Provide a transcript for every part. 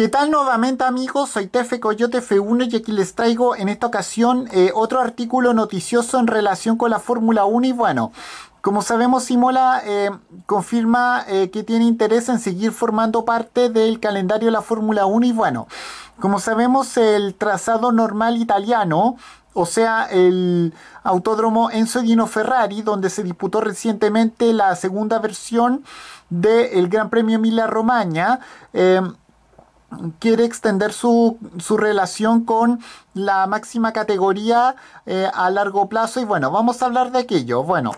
¿Qué tal nuevamente amigos? Soy Tefe Coyote F1 y aquí les traigo en esta ocasión eh, otro artículo noticioso en relación con la Fórmula 1 y bueno, como sabemos Simola eh, confirma eh, que tiene interés en seguir formando parte del calendario de la Fórmula 1 y bueno, como sabemos el trazado normal italiano o sea, el autódromo Enzo Dino Ferrari, donde se disputó recientemente la segunda versión del Gran Premio Emilia Romagna quiere extender su, su, relación con la máxima categoría eh, a largo plazo y bueno, vamos a hablar de aquello. Bueno,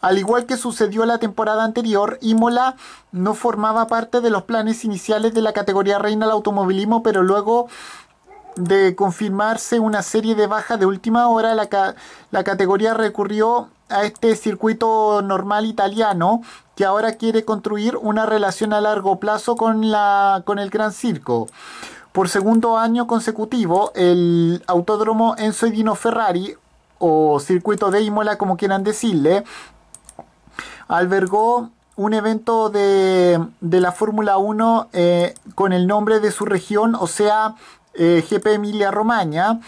al igual que sucedió la temporada anterior, Imola no formaba parte de los planes iniciales de la categoría reina del automovilismo, pero luego de confirmarse una serie de bajas de última hora, la, la categoría recurrió a este circuito normal italiano que ahora quiere construir una relación a largo plazo con, la, con el Gran Circo. Por segundo año consecutivo, el autódromo Enzo Ferrari, o circuito de Imola como quieran decirle, albergó un evento de, la Fórmula 1 eh, con el nombre de su región, o sea, eh, GP Emilia Romagna.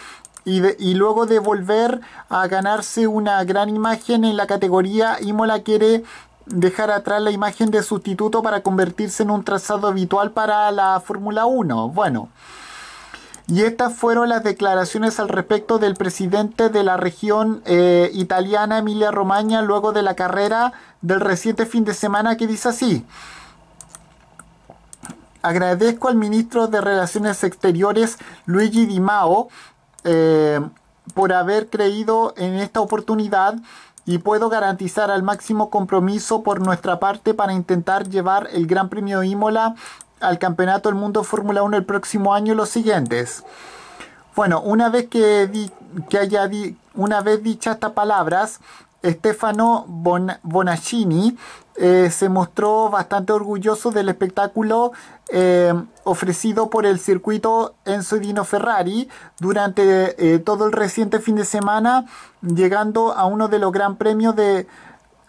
Y, luego de volver a ganarse una gran imagen en la categoría, Imola quiere dejar atrás la imagen de sustituto para convertirse en un trazado habitual para la Fórmula 1. Bueno, y estas fueron las declaraciones al respecto del presidente de la región eh, italiana, Emilia Romagna, luego de la carrera del reciente fin de semana, que dice así. Agradezco al ministro de Relaciones Exteriores, Luigi Di eh, por haber creído en esta oportunidad y puedo garantizar al máximo compromiso por nuestra parte para intentar llevar el Gran Premio Imola al Campeonato del Mundo Fórmula 1 el próximo año y los siguientes. Bueno, una vez que, que haya una vez dichas estas palabras, Stefano bon Bonaccini eh, se mostró bastante orgulloso del espectáculo eh, ofrecido por el circuito Enzo Dino Ferrari durante eh, todo el reciente fin de semana, llegando a uno de los gran premios de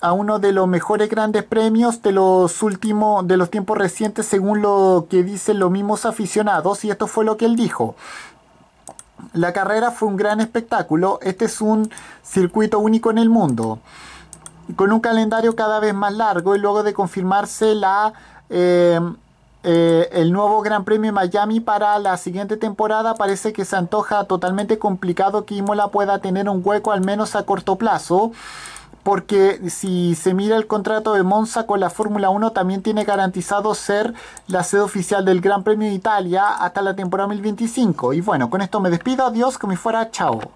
a uno de los mejores grandes premios de los últimos de los tiempos recientes según lo que dicen los mismos aficionados y esto fue lo que él dijo la carrera fue un gran espectáculo. Este es un circuito único en el mundo. Con un calendario cada vez más largo y luego de confirmarse la, eh, eh, el nuevo Gran Premio de Miami para la siguiente temporada, parece que se antoja totalmente complicado que Imola pueda tener un hueco al menos a corto plazo porque si se mira el contrato de Monza con la Fórmula 1, también tiene garantizado ser la sede oficial del Gran Premio de Italia hasta la temporada 2025. Y bueno, con esto me despido, adiós, que me fuera, chao.